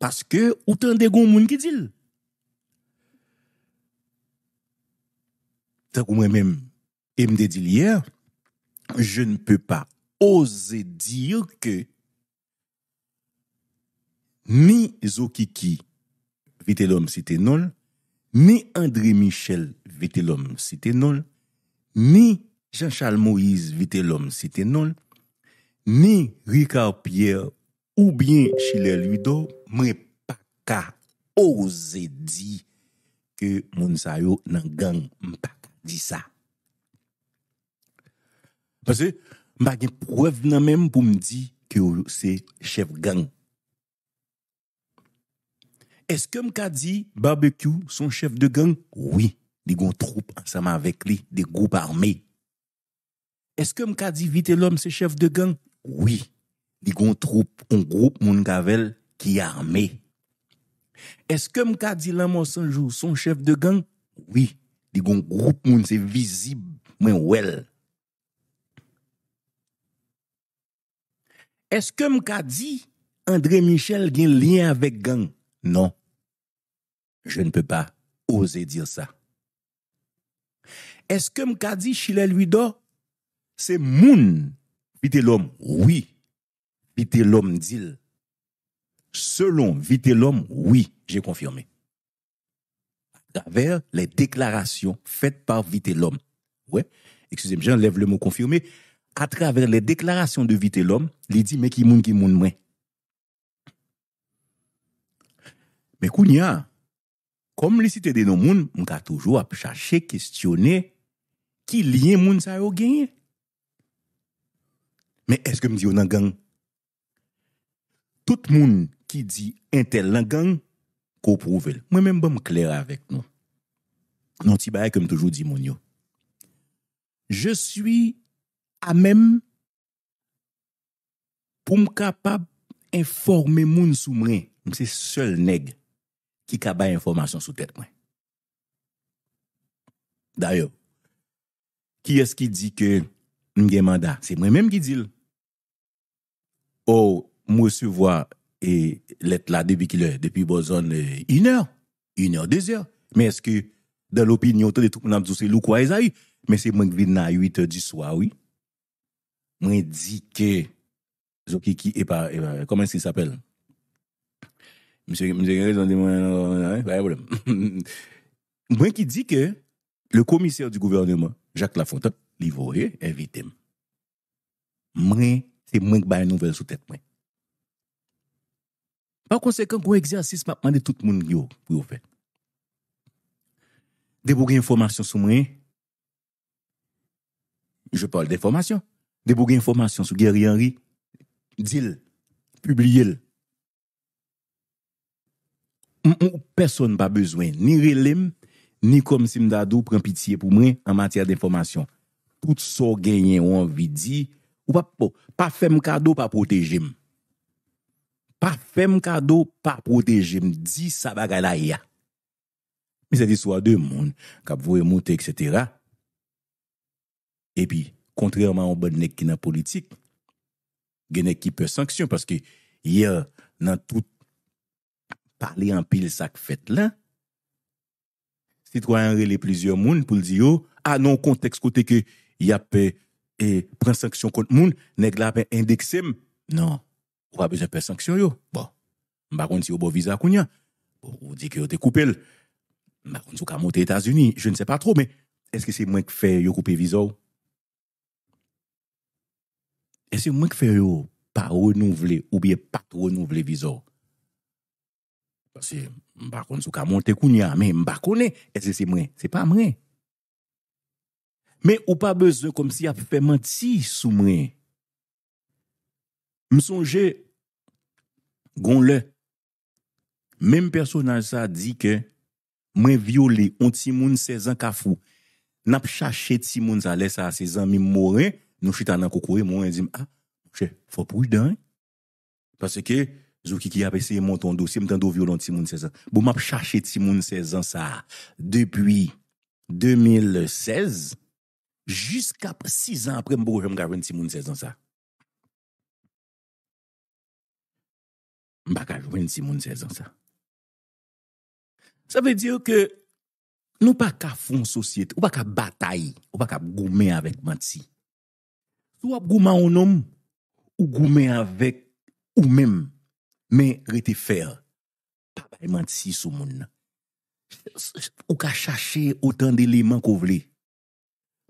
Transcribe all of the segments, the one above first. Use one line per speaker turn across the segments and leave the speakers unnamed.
Paske ou tan degon moun ki dil. Tak ou mwen men e m de dil yer, je ne pe pa ose dir ke ni Zoukiki vite l'om si tenol, ni André Michel vite l'om si tenol, ni Jean-Charles Moïse vite l'om si tenol, ni Ricard Pierre Moulin, Ou bien, chile lwido, mwen pa ka oze di ke moun sayo nan gang mpak di sa. Pase, mba gen prouev nan men pou mdi ke ou se chef gang. Eske mka di barbecue son chef de gang? Oui, di goun troupe ansama vek li, di goup arme. Eske mka di vite lom se chef de gang? Oui. Digon troupe, on groupe moun kavel ki arme. Eske m ka di la monsanjou son chef de gang? Oui. Digon groupe moun se vizib mwen wel. Eske m ka di André Michel gen liyen avek gang? Non. Je ne pe pa ose dir sa. Eske m ka di chile lwido? Se moun bite lom. Oui. Vité l'homme dit. Selon vite l'homme, oui, j'ai confirmé. À travers les déclarations faites par vite l'homme. Ouais. Excusez-moi, j'enlève le mot confirmé. À travers les déclarations de vite l'homme, il dit mais qui moun qui moun moi? Mais Kounia, comme les cités des nos moun, on a toujours à chercher, questionner qui lien moun ça yo gagné. Mais est-ce que me dit on gang tout moun ki di entel langan, ko prouvel. Mwen menm bon mkler avèk mwen. Non ti baye kem toujou di moun yo. Je suis amem pou m kapab informe moun sou mwen. Mwen se sol neg ki kaba informasyon sou tèt mwen. Da yo, ki es ki di ke m gen manda, se mwen menm ki dil. Ou oh, Mwen se vwa et let la debi ki le depi bozon iner, iner dezer. Men eske de l'opinyon te de tout mwen abdouse lou kwa e zayi. Men se mwen vina yu ite di swa wii. Mwen di ke, zokye ki, e pa, e pa, koman se ki s'apel? Mwen ki di ke, le komiser di gouvernement, Jacques Lafontaine, li vwe, evite m. Mwen, se mwen k bay nouvel sou tet mwen. Par konsekwen kwen egzansis mapman de tout moun yo pou yo fe. De bouge informasyon sou mwen, je parle de informasyon, de bouge informasyon sou geryanri, dil, publyil, mwen ou person pa bezwen, ni relim, ni kom si mda dou pren pitiye pou mwen an matyar de informasyon. Pout sou genyen ou an vidi, ou pa fe m kado pa protejim. pa fèm kado, pa protejim, di sa baga la ya. Mi sa di swa de moun, kap vwe moute, et cetera. E pi, kontrèrman ou ban nek ki nan politik, genek ki pe sanksyon, paske ya nan tout pale an pil sak fèt la, si troyan rele plizyon moun pou ldi yo, anon konteks kote ke ya pe e, prensanksyon kont moun, nek la pe indeksim, nan, Ou pa bezen per sanksyon yo? Bon, mbakon si yo bo viza koun ya, bon, ou di ki yo de koupel, mbakon sou ka monte Etasuni, je ne se pa tro, men, eske se mwen kfe yo koupe vizou? Eske mwen kfe yo pa renouvle, ou biye pat renouvle vizou? Mbakon sou ka monte koun ya, men, mbakon, eske se mwen, se pa mwen? Men, ou pa bezen, kom si ya pe fèman ti sou mwen? M sonje, gon le, menm personaj sa di ke, mwen viole, on ti moun sezan ka fwo, nap chache ti moun sa le sa sezan, mi moun ren, nou chita nan koukou, moun ren, di m, a, ah, che, fopouj den, pase ke, zou ki ki apese, moun tondo, si m tando viole on ti moun sezan. Bo m ap chache ti moun sezan sa, depi 2016, jiska ap 6 an apre m bojem gavren ti moun sezan
sa. M baka jwenn si moun se zan sa. Sa ve dir ke nou baka fon
sosyet, ou baka batay, ou baka goume avèk man si. Lou ap gouman ou nom, ou goume avèk ou mèm, mè rete fèr. Ta bay man si sou moun. Ou ka chache otan deleman kou vle.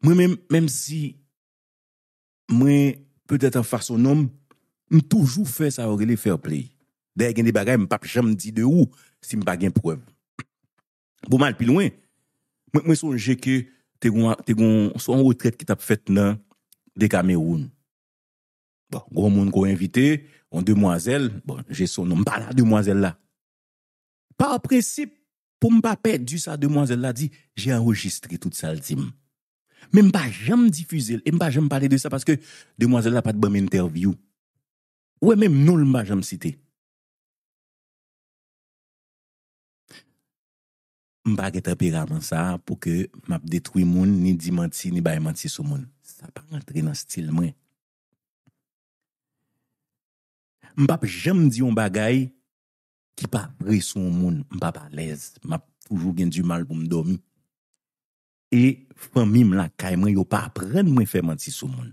Mèm si mèm pète fèr son nom, m toujou fèr sa orilè fèr plèy. Deye gen de bagay, m pap jam di de ou, si m pa gen preb. Bo mal pi lwen, mwen son jekye, te gon son hotret ki tap fet nan, de kame ou. Gon moun kon invite, kon demwazel, bon, jeson, m pa la demwazel la. Pa apresip, pou m pa pet du sa demwazel la, di, jen enregistre tout sal tim. Men m pa jam difuze, men m pa jam pale de sa, paske demwazel
la pat bom interview. Ou men m noul m pa jam cite. Mpap etrepe gaman sa pou ke
mpap detwoy moun, ni di manti, ni bay manti sou moun. Sa pa rentre nan stil mwen. Mpap jem di yon bagay ki pa re sou moun, mpap alez, mpap oujou gen di mal pou mdomi. E fwa mim la kay mwen, yo pa apren mwen fe manti sou moun.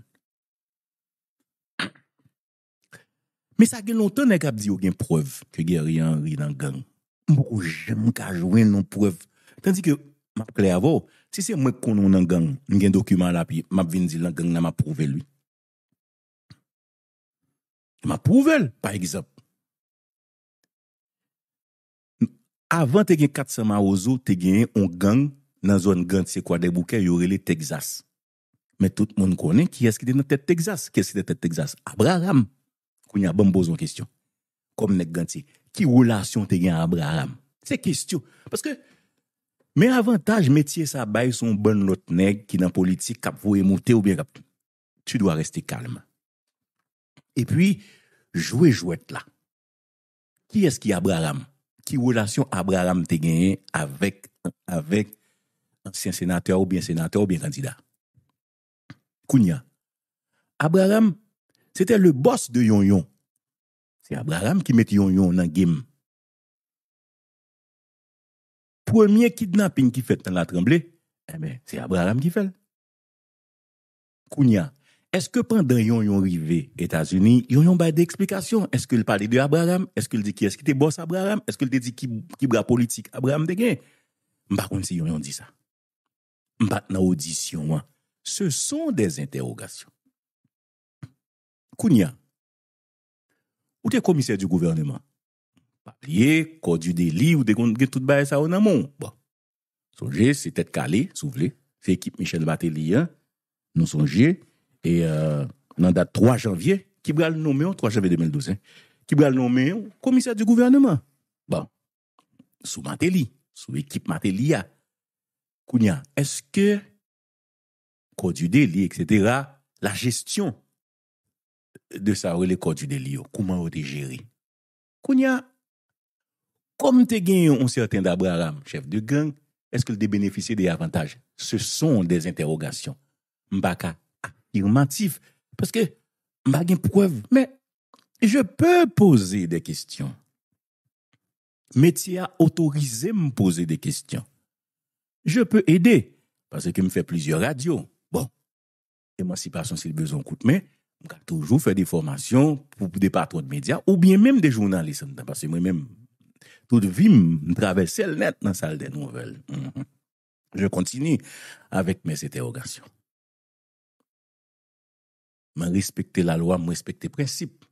Me sa gen loutan e kap di yon gen prev ke gen riyan riyan gang. Mboukou jem mkaj wè nan prouf. Tandik yo, map kli avou, se se mwen konon nan gang, nan gen dokuman la pi, map vin zi lan gang nan map prouvel li. Map prouvel, pa ekzop. Avan te gen katsama ozou, te gen yon gang nan zon ganti se kwa debouke, yore li Texas. Men tout moun konen, ki eski de nan tet Texas? Ki eski de tet Texas? Abraham. Kou nyan bon bozon kistyon. Kom nek ganti se? Ki wou lasyon te gen Abraham? Se kestyou. Paske, men avantage metye sa bay son bon lot neg ki nan politik kap vou emote ou bien kap tou. Tu dwa reste kalm. E pwi, jwe jwet la. Ki eski Abraham? Ki wou lasyon Abraham te genye avèk ansyen senatè ou bien senatè ou bien kandida? Kounia. Abraham, sète le boss de yon yon. C'est Abraham qui met yon yon dans game.
Premier kidnapping qui fait dans la tremblée, eh ben, c'est Abraham qui fait. Kounia, est-ce que pendant yon yon
rivé États-Unis, yon yon des d'explication? Est-ce qu'il parle de Abraham? Est-ce qu'il dit qui est-ce qui était boss Abraham? Est-ce qu'il dit qui, qui bras politique Abraham de gain? Par contre, si yon yon dit ça. Maintenant, audition, hein. ce sont des interrogations. Kounia, ou t'es commissaire du gouvernement. Pas lié, code du délit, ou des tout bail ça ou amont. Bon. Songez, c'est tête calée, C'est équipe Michel Matélien, Nous songez. Et, euh, dans date 3 janvier, qui va le nommer, 3 janvier 2012, qui va le nommer commissaire du gouvernement. Bon. Sous Mateli, sous équipe Matélia. Kounia, est-ce que, code du délit, etc., la gestion de savoir les codes du délire, comment vous géré. Kounia, comme tu gagné un certain d'Abraham, chef de gang, est-ce qu'il a bénéficié des avantages Ce sont des interrogations. Mbaka affirmatif, ah, parce que mbaka de preuve, mais je peux poser des questions. Métier a autorisé me poser des questions. Je peux aider, parce que me fait plusieurs radios. Bon, émancipation, s'il le besoin coûte, mais toujours fait des formations pour des patrons de médias ou bien même des journalistes. Hein, parce que moi-même, toute vie, me traverse le net dans la salle des nouvelles. Mm-hmm. Je continue
avec mes interrogations. Je respecter la loi, je respecte principe.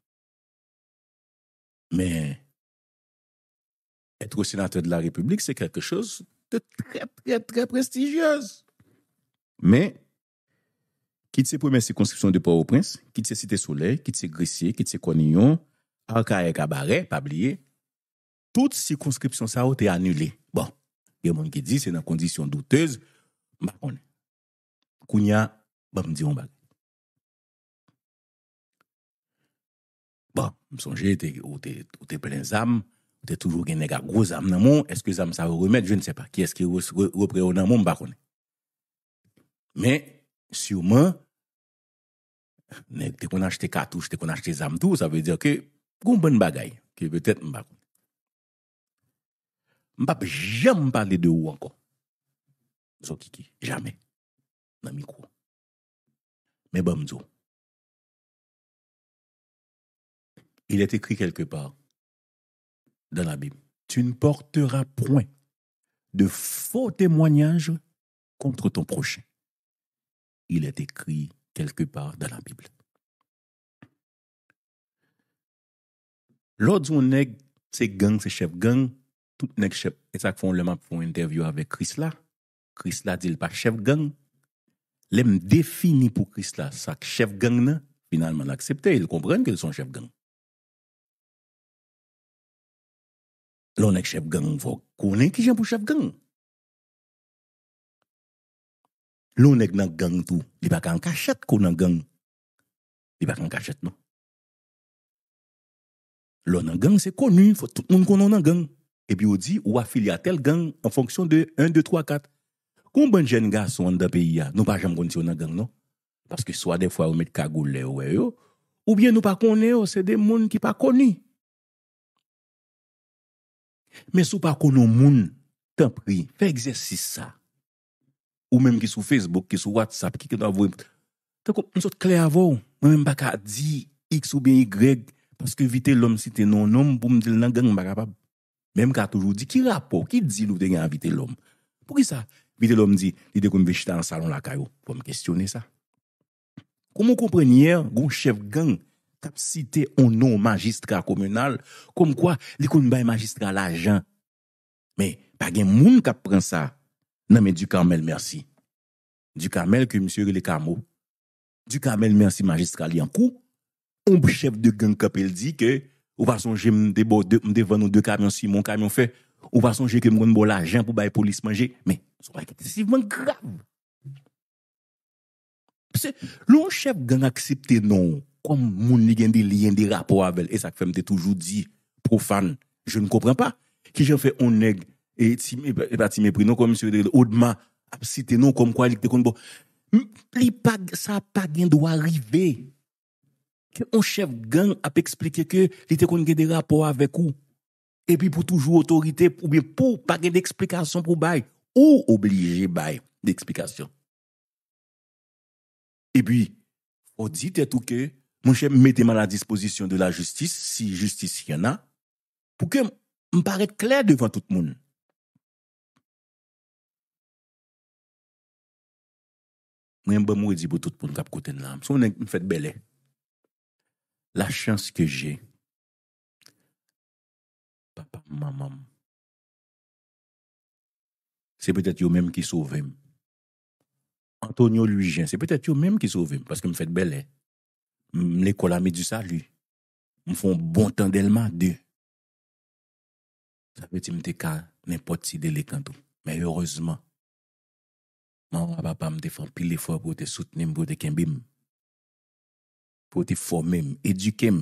Mais
être sénateur de la République, c'est quelque chose
de très, très, très prestigieux.
Mais quitte ses premières circonscriptions de Port-au-Prince, quitte ses Cité Soleil, quitte ses Gressier, quitte ses Conignon, Cabaret, pas oublié, Toutes circonscriptions ça a été annulé. Bon, il y a des gens qui disent c'est dans condition douteuse,
bah, on Kounia, bah, me dit on bag. Bon, me ou était plein d'âmes,
toujours gagné gros âmes dans est-ce que les âmes ça va remettre, je ne sais pas. Qui est-ce qui reprend dans mon, pas bah, Mais, sûrement, dès qu'on acheté cartouche, dès qu'on achète zam tout, ça veut dire que bonne bagaille que peut-être
ne jamais parler de où encore. So kiki, jamais. Dans Mais bon Il est écrit quelque part dans la Bible, tu ne porteras point de faux témoignages contre ton prochain. Il est écrit quelque part dans la Bible. L'autre nèg, c'est gang, c'est
chef gang, tout nèg chef. Et ça font le map pour interview avec Chris là. Chris là dit pas
chef gang. L'aime défini pour Chris là, ça chef gang là, finalement l'accepter, ils comprennent qu'ils sont chef gang. L'on est chef gang, vous connaissez qui est pour chef gang. Lo nèk nan gang tou, li pa kan kachet kon nan gang. Li pa kan kachet, no? Lo nan gang se konu, fò tout moun kon nan
gang. E pi ou di, ou afiliatelle gang, an fonksyon de 1, 2, 3, 4. Kon ban jen ga sou an da peyi ya, nou pa jen kon si yo nan gang, no? Paske swa de fwa ou met kagoule ou e yo, ou bien nou pa kon e yo, se de moun ki pa koni. Men sou pa kon nou moun, tan pri, fe egzersis sa. Ou mèm ki sou Facebook, ki sou WhatsApp, ki ki nou avouye. Tè kon, nou sot kle avou. Mèm mèm pa ka di x ou bè y, porske vite lòm si te nou nom pou mèm di lè nan gang mèm pa kapab. Mèm ka toujou di, ki rapo, ki di nou denye an vite lòm? Pou ki sa? Vite lòm di, li de kon mèm vechita an salon la kayo, pou mèm questione sa. Kon mèm komprenyèr, goun chev gang, kap si te ou nou magistra komunal, kon mèm kwa, li kon mèm bay magistra l'ajan. Mèm, pa gen moun kap pren sa. Nan men, du kamel, mersi. Du kamel, ke msye yole kamo. Du kamel, mersi, magistrali an kou. Omb chèp de gen kapel di ke, ou vason jè mde bon de, mde ven ou de kamyon si, mwen kamyon fe, ou vason jè ke mwen bon la jen pou baye polis manje, men, sou akit, si mwen krav. Pse, loun chèp gen aksepte nou, kom moun ne gen de liyen de rapor avèl, e sak fèm te toujou di, profan, je nou kompran pa. Ki jè fè, on neg, et si mépris nous comme Monsieur Oudma a cité non comme quoi il était bon li pas ça pas droit arriver que un chef gang a expliqué que il était qu'on des rapports avec vous et puis pour toujours autorité ou bien pour pas avoir d'explication pour bail ou obligé bail d'explication et puis on dit tout que mon chef mettez-moi à la disposition de la justice si justice y en a pour que me
paraître clair devant tout le monde Mwen mbè mwè di boutout poun kap kote n lanm. Sou mwen mwen fèt belè. La chans ke jè. Papa, mamam. Se petè yo mèm ki souvem.
Antonio, lui jè. Se petè yo mèm ki souvem. Paske mwen fèt belè. Mwen
lè kolamè di salu. Mwen fòn bon tan delman de. Mwen ti mwen te kal. Mwen pot si delek an tou. Mwen yorezman.
Non, papa me défend pile fois pour te soutenir, pour te kembim. Pour te former, éduquer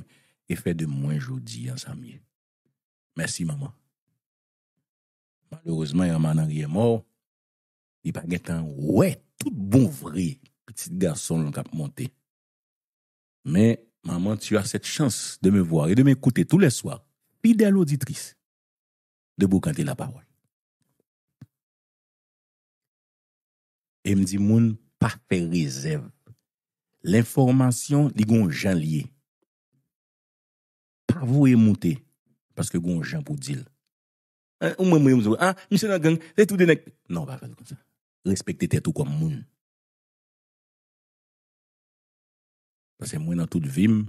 et faire de moins en ensemble. Merci maman. Malheureusement, il est mort. Il pas temps ouais, tout bon vrai petit garçon qui a monté. Mais maman, tu as cette chance de me voir et de m'écouter tous les soirs, fidèle l'auditrice,
de canter la parole. E mdi moun pa pè rezèv. Lè informasyon li goun jan
liye. Pa vou e moutè. Paske goun jan pou dil.
Ou mwen mwen mzou. Ah, misè nan geng, lè tou denek. Nan, ba, respektè tè tou kwa moun. Pasè mwen nan tout vim.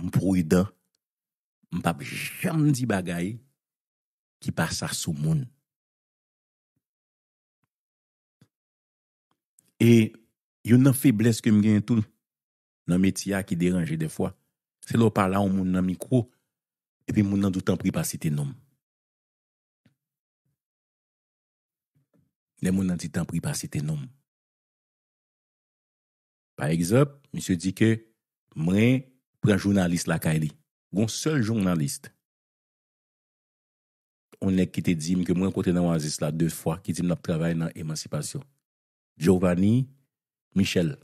Mproui da. Mpap jan di bagay. Ki pa sarsou moun. E yon nan febles kem gen tout nan metiya
ki deranje de fwa. Se lo pala ou moun nan mikro, epi moun nan doutan pripasi te
nom. Ne moun nan doutan pripasi te nom. Par exemple, moun se di ke
mwen pran jounalist la ka eli. Gon sol jounalist. On ne kite di mke mwen konten nan wazis la de fwa ki di mnop travay nan emancipasyon. Giovanni, Michel.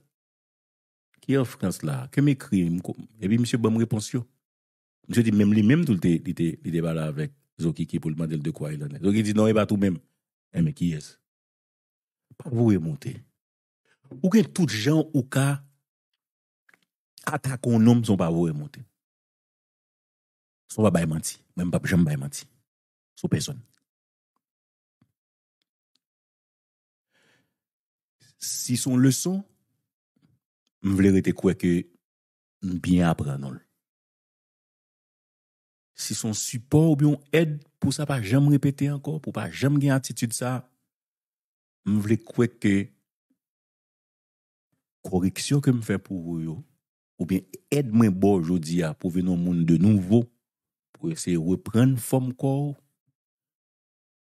Ki yo Frans la? Ke me kri? Ebi, msye, bon mrepons yo? Msye di, mèm li mèm tout li te bala avèk Zoki ki pou l'mandele de kwa ilanè. Zoki di, non, eba tout mèm. Eme, ki eh, yes? Pa vowe montè. Ou gen tout jan ou ka
ata kon nom son pa vowe montè. Son pa baymanti. Mèm pa jom baymanti. Sou peson. si son leson, m vle rete kweke m byen apre anol. Si son support ou byen
ed, pou sa pa jam repete ankor, pou pa jam gen atitude sa, m vle kweke koreksyon ke m fè pou yo, ou byen ed mwen bo jodi a pou venon moun de nouvo, pou ese repren fom
kò,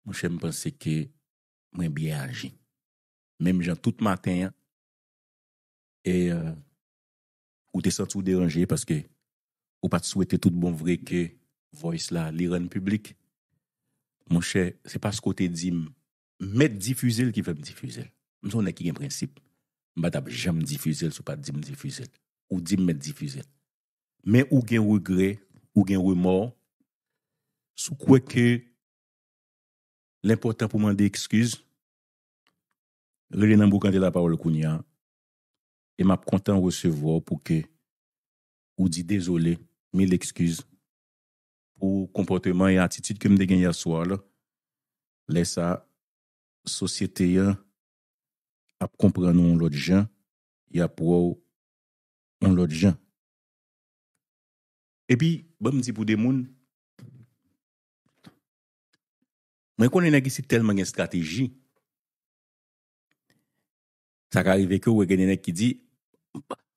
m chèm pense ke mwen byen agen. mèm jan tout matin, e, e ou te
senti ou deranje, paske ou pat souwete tout bon vreke, voice la liron publik, mwen chè, se pas kote dim, mèd difuzil ki fèm difuzil. Mwen son nè ki gen prinsip, mbata jèm difuzil sou pat dim difuzil, ou dim mèd difuzil. Mè ou gen wè gre, ou gen wè mor, sou kwe ke l'impotant pou mande ekskiz, renen bou kante la pawl koun ya, e map kontan recevo pou ke ou di dezolé, mi l'ekskuze, pou kompote man yon e atitude ke m de gen yaswa la, lesa, sosyete yon
ap kompran nou an lot jen, yon ap waw an lot jen. E pi, ba m di pou de moun, mwen konen a gisi telman yon strategi,
Sa ka arrive ke ou e genye nek ki di,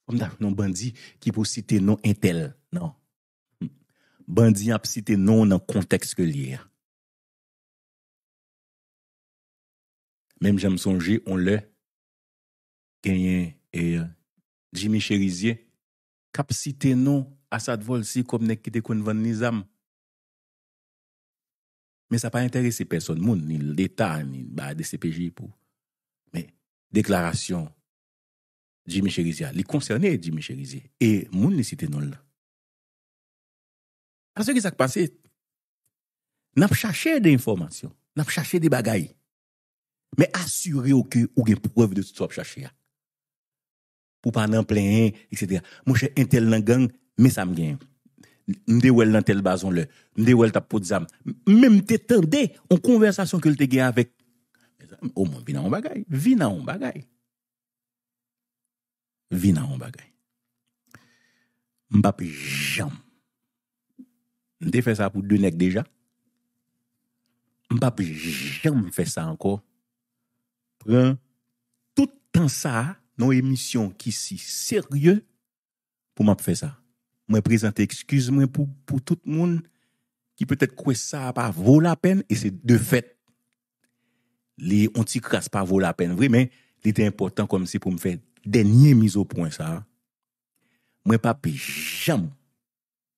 kom nan bandi ki pou site non entel, nan. Bandi ap site non nan kontekst ke
liye. Mem jen me sonje, on le, genye e Jimmy Cherizie,
kap site non asad vol si kom nek ki de kon van nizam. Men sa pa interese person moun, ni l'Etat, ni ba DCPJ pou.
deklarasyon jimichirizi ya, li konserne jimichirizi e moun li sitenon la. Ase ki sakpansi,
nanp chache de informasyon, nanp chache de bagay, me asyre ouke ou gen pouwev de tout wap chache ya. Pou pa nanpleyen, etc. Monshe entel nan gang, mesam gen. Nde wel nan tel bazon le, nde wel tap podzam, menm te tende, ou konversasyon ke lte gen avek, O moun vina on bagay. Vina on bagay. Vina on bagay. Mbap jom. Mde fe sa pou denek deja. Mbap jom fe sa anko. Pran. Tout an sa, nou emisyon ki si serye, pou mbap fe sa. Mwen prezante ekskuse mwen pou tout moun ki peutet kwe sa pa vou la pen, e se de fet On ti kras pa vou la pen, vremen, li te important kom si pou m fe denye mizo pwen sa. Mwen papi, jam,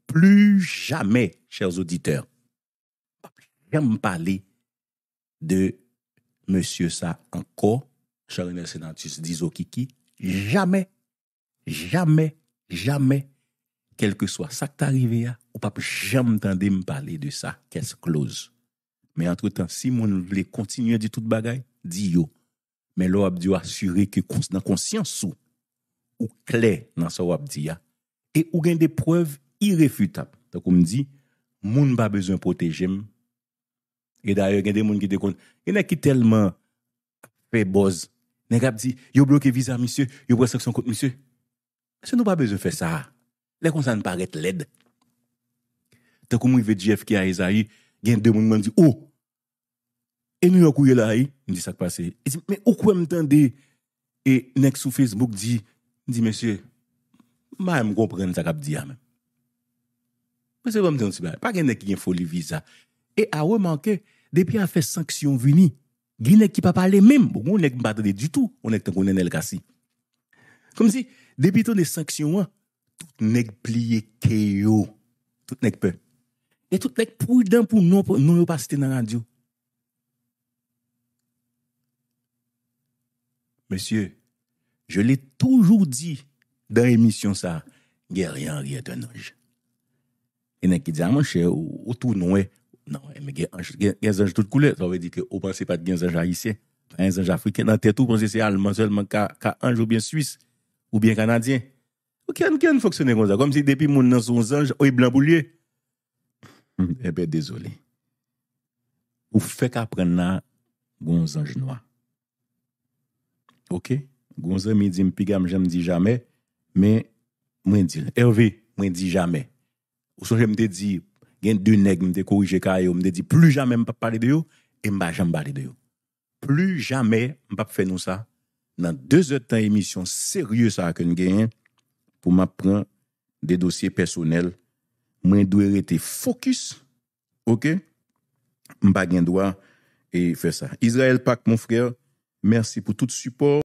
plu jamè, chèrs auditeur, papi, jam m pale de monsye sa anko, chèrenel senantis, dizo kiki, jamè, jamè, jamè, kel ke soa sa k ta rive ya, ou papi, jam tande m pale de sa, kès kloz. Men entretan, si moun vle kontinyen di tout bagay, di yo. Men lo wap di yo asyure ki kons nan konsyansou ou kle nan sa wap di ya. E ou gen de preuve irefutab. Tak ou m di, moun ba bezon protejem. E dayo, gen de moun ki de kont. E ne ki telman pe boz. Ne kap di, yo bloke viza misyo, yo brestak son kont misyo. Se nou ba bezon fe sa. Le kon sa n'paret led. Tak ou m ou ve jef ki a e zayi, gen demounman di, oh, en nou yon kouye la hi, ni sak pase, e di, men okwem tan de, e nek sou Facebook di, di, monsye, ma yon mkonprene sak ap di ya men. Monsye, mwem di yon sibe, pa gen nek gen foli visa, e a wè manke, depi a fe sanksyon vini, gri nek ki pa pale mèm, bon, mwou nek mpadade di tou, ou nek ten konen el kasi. Kom si, depi ton de sanksyon an, tout nek pliye keyo, tout nek pe. Mwen, E tout lèk pou y dan pou nou yo pasite nan radyo. Monsye, je lè toujou di dan emisyon sa, gen ryan rye ton anj. E nè ki di a ah, manche, ou tou nou e, gen zanj tout koule, non sa wè di ke ou panse pat gen zanj a isye, gen zanj afriken, nan te tou panse se alman selman ka anj ou bien Suisse, ou bien Kanadyen. Ou ken foksyone konza, kom si depi moun nan son zanj, ou y blanboulye, Mbebe, hmm. eh dezolé. Ou fek apren nan gounzan jnwa. Ok? Gounzan mi di mpiga m jem di jame, men mwen di, erve, mwen di jame. Ou so jem de di, gen dun neg m de korije kaya yo, m de di, plu jame m pap pale de yo, e mba jame pale de yo. Plu jame m pap feno sa, nan 2 etan emisyon serye sa akon gen, pou m apren de dosye personel mwen dwe rete fokus, ok,
m bagen dwa, e fe sa. Israel Pak, moun frèl, mersi pou tout support.